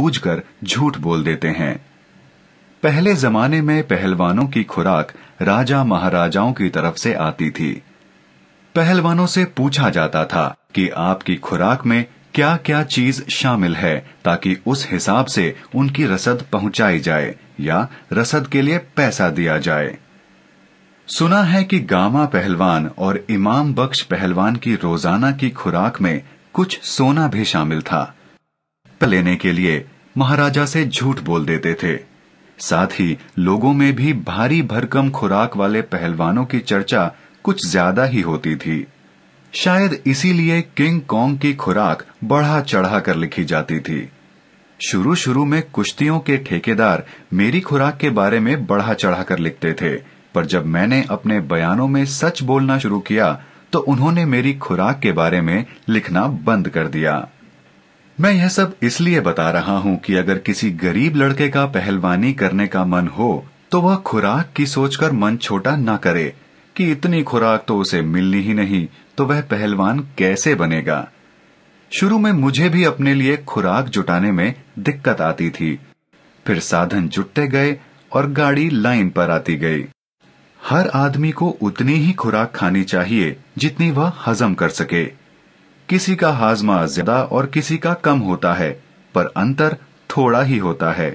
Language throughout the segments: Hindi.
सूझकर झूठ बोल देते हैं पहले जमाने में पहलवानों की खुराक राजा महाराजाओं की तरफ से आती थी पहलवानों से पूछा जाता था कि आपकी खुराक में क्या क्या चीज शामिल है ताकि उस हिसाब से उनकी रसद पहुंचाई जाए या रसद के लिए पैसा दिया जाए सुना है कि गामा पहलवान और इमाम बख्श पहलवान की रोजाना की खुराक में कुछ सोना भी शामिल था वक्त लेने के लिए महाराजा से झूठ बोल देते थे साथ ही लोगों में भी भारी भरकम खुराक वाले पहलवानों की चर्चा कुछ ज्यादा ही होती थी शायद इसीलिए किंग कॉन्ग की खुराक बढ़ा चढ़ा कर लिखी जाती थी शुरू शुरू में कुश्तियों के ठेकेदार मेरी खुराक के बारे में बढ़ा चढ़ा कर लिखते थे पर जब मैंने अपने बयानों में सच बोलना शुरू किया तो उन्होंने मेरी खुराक के बारे में लिखना बंद कर दिया मैं यह सब इसलिए बता रहा हूँ कि अगर किसी गरीब लड़के का पहलवानी करने का मन हो तो वह खुराक की सोचकर मन छोटा ना करे कि इतनी खुराक तो उसे मिलनी ही नहीं तो वह पहलवान कैसे बनेगा शुरू में मुझे भी अपने लिए खुराक जुटाने में दिक्कत आती थी फिर साधन जुटते गए और गाड़ी लाइन पर आती गई हर आदमी को उतनी ही खुराक खानी चाहिए जितनी वह हजम कर सके किसी का हाजमा ज्यादा और किसी का कम होता है पर अंतर थोड़ा ही होता है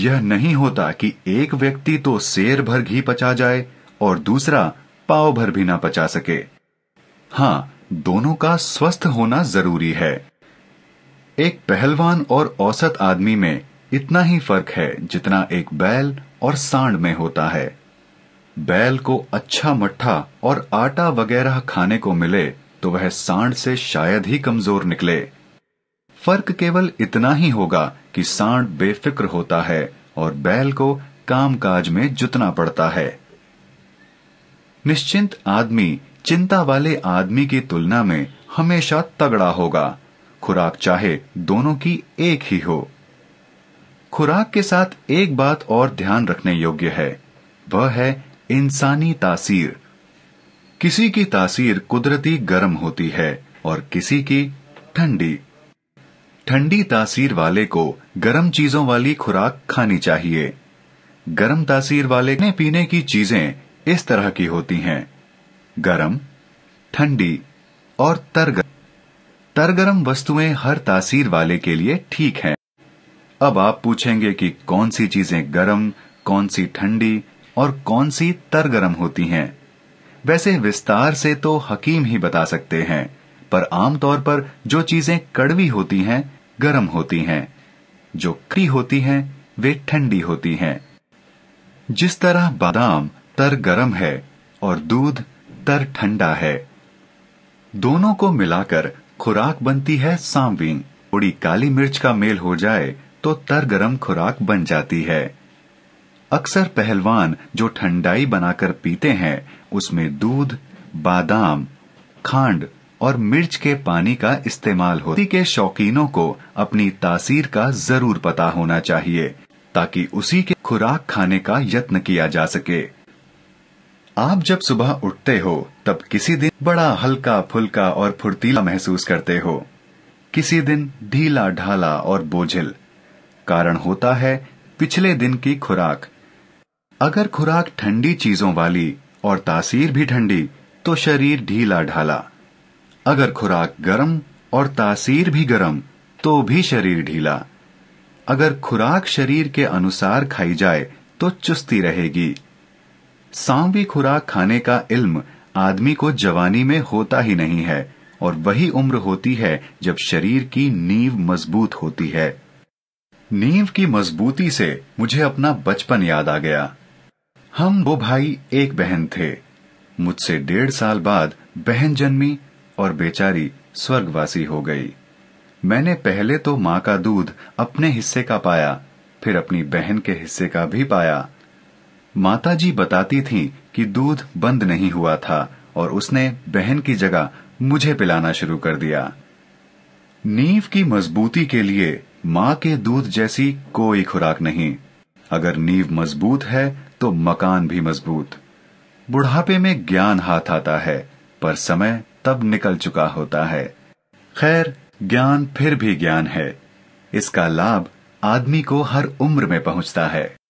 यह नहीं होता कि एक व्यक्ति तो शेर भर घी पचा जाए और दूसरा पाव भर भी ना पचा सके हाँ दोनों का स्वस्थ होना जरूरी है एक पहलवान और औसत आदमी में इतना ही फर्क है जितना एक बैल और सांड में होता है बैल को अच्छा मट्ठा और आटा वगैरह खाने को मिले तो वह सांड से शायद ही कमजोर निकले फर्क केवल इतना ही होगा कि सांड बेफिक्र होता है और बैल को कामकाज में जुतना पड़ता है निश्चिंत आदमी चिंता वाले आदमी की तुलना में हमेशा तगड़ा होगा खुराक चाहे दोनों की एक ही हो खुराक के साथ एक बात और ध्यान रखने योग्य है वह है इंसानी तासीर किसी की तासीर कुदरती गर्म होती है और किसी की ठंडी ठंडी तासीर वाले को गर्म चीजों वाली खुराक खानी चाहिए गर्म तासीर वाले ने पीने की चीजें इस तरह की होती हैं गर्म ठंडी और तरगर्म तरगर्म वस्तुएं हर तासीर वाले के लिए ठीक हैं अब आप पूछेंगे कि कौन सी चीजें गर्म कौन सी ठंडी और कौन सी तरगर्म होती हैं वैसे विस्तार से तो हकीम ही बता सकते हैं पर आमतौर पर जो चीजें कड़वी होती हैं गर्म होती हैं जो कड़ी होती हैं वे ठंडी होती हैं जिस तरह बादाम तर गर्म है और दूध तर ठंडा है दोनों को मिलाकर खुराक बनती है सामवीन थोड़ी काली मिर्च का मेल हो जाए तो तर गर्म खुराक बन जाती है अक्सर पहलवान जो ठंडाई बनाकर पीते हैं उसमें दूध बादाम खांड और मिर्च के पानी का इस्तेमाल हो के शौकीनों को अपनी तासीर का जरूर पता होना चाहिए ताकि उसी के खुराक खाने का यत्न किया जा सके आप जब सुबह उठते हो तब किसी दिन बड़ा हल्का फुल्का और फुर्तीला महसूस करते हो किसी दिन ढीला ढाला और बोझिल कारण होता है पिछले दिन की खुराक अगर खुराक ठंडी चीजों वाली और तासीर भी ठंडी तो शरीर ढीला ढाला अगर खुराक गर्म और तासीर भी गर्म तो भी शरीर ढीला अगर खुराक शरीर के अनुसार खाई जाए तो चुस्ती रहेगी सांवी खुराक खाने का इल्म आदमी को जवानी में होता ही नहीं है और वही उम्र होती है जब शरीर की नींव मजबूत होती है नींव की मजबूती से मुझे अपना बचपन याद आ गया हम वो भाई एक बहन थे मुझसे डेढ़ साल बाद बहन जन्मी और बेचारी स्वर्गवासी हो गई मैंने पहले तो माँ का दूध अपने हिस्से का पाया फिर अपनी बहन के हिस्से का भी पाया माता जी बताती थी कि दूध बंद नहीं हुआ था और उसने बहन की जगह मुझे पिलाना शुरू कर दिया नींव की मजबूती के लिए माँ के दूध जैसी कोई खुराक नहीं अगर नींव मजबूत है तो मकान भी मजबूत बुढ़ापे में ज्ञान हाथ आता है पर समय तब निकल चुका होता है खैर ज्ञान फिर भी ज्ञान है इसका लाभ आदमी को हर उम्र में पहुंचता है